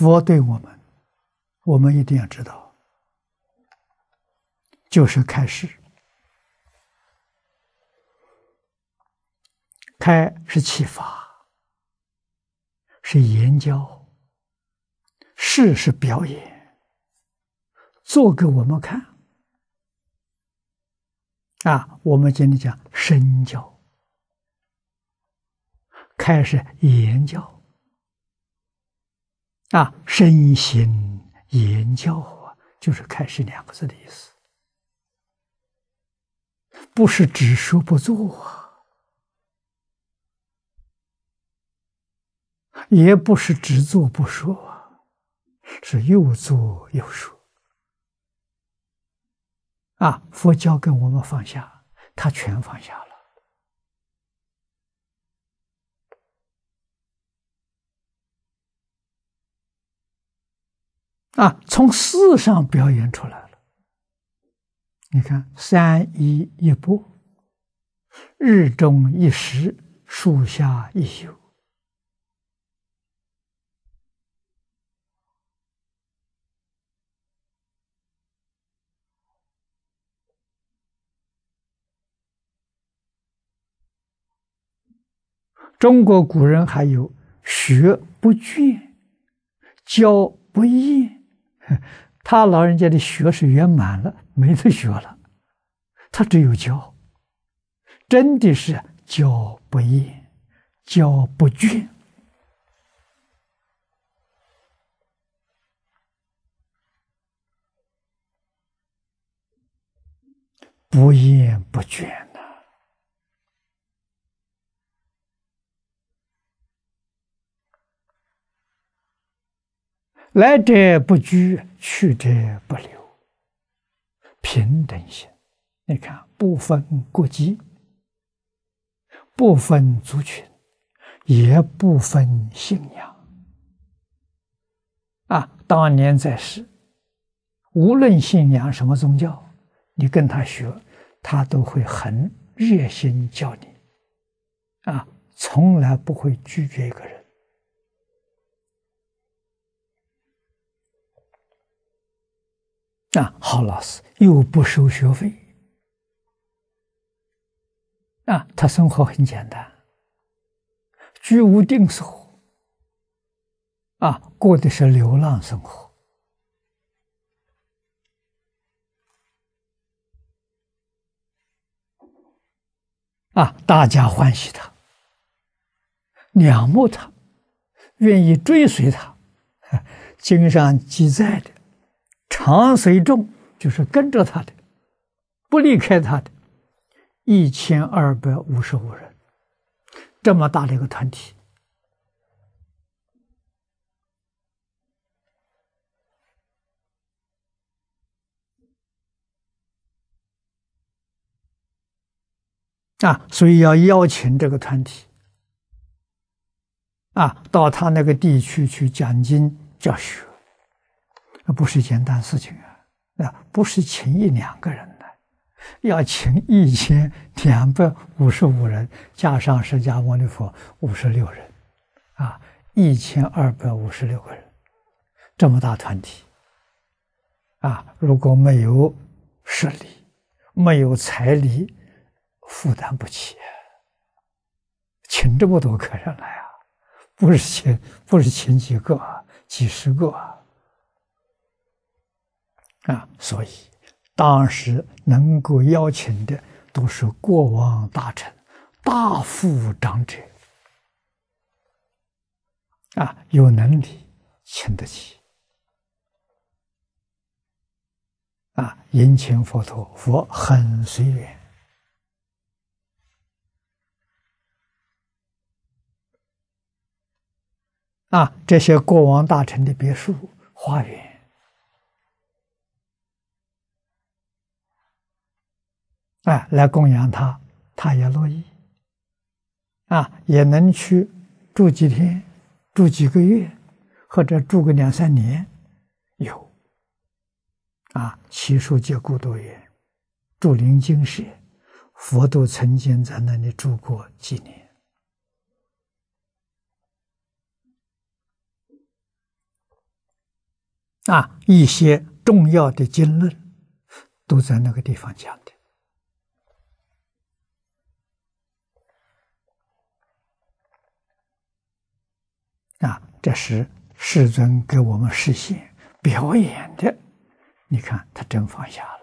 佛对我们，我们一定要知道，就是开示，开是启发，是研究；示是表演，做给我们看。啊，我们今天讲身教，开始研究，啊，身心言教啊，就是“开始”两个字的意思，不是只说不做啊，也不是只做不说啊，是又做又说啊。佛教给我们放下，他全放下了。啊，从事上表演出来了。你看，三一一波，日中一时，树下一宿。中国古人还有学不倦，教不厌。他老人家的学是圆满了，没得学了。他只有教，真的是教不厌，教不倦，不厌不倦。来者不拒，去者不留，平等性。你看，不分国籍，不分族群，也不分信仰。啊，当年在世，无论信仰什么宗教，你跟他学，他都会很热心教你。啊，从来不会拒绝一个人。啊，好老师又不收学费，啊，他生活很简单，居无定所，啊，过的是流浪生活，啊，大家欢喜他，仰慕他，愿意追随他，经上记载的。常随众就是跟着他的，不离开他的，一千二百五十五人，这么大的一个团体啊，所以要邀请这个团体啊，到他那个地区去讲经教学。那不是简单事情啊！啊，不是请一两个人的，要请一千两百五十五人，加上释迦牟尼佛五十六人，啊，一千二百五十六个人，这么大团体，啊，如果没有实力，没有财力，负担不起，请这么多客人来啊！不是请，不是请几个，几十个。啊，所以当时能够邀请的都是国王大臣、大富长者，啊，有能力请得起，啊，迎请佛陀，佛很随缘，啊，这些国王大臣的别墅、花园。哎，来供养他，他也乐意。啊，也能去住几天，住几个月，或者住个两三年，有。啊，奇数界故多远，住灵经舍，佛都曾经在那里住过几年。啊，一些重要的经论都在那个地方讲。这是世尊给我们实现表演的，你看他真放下了。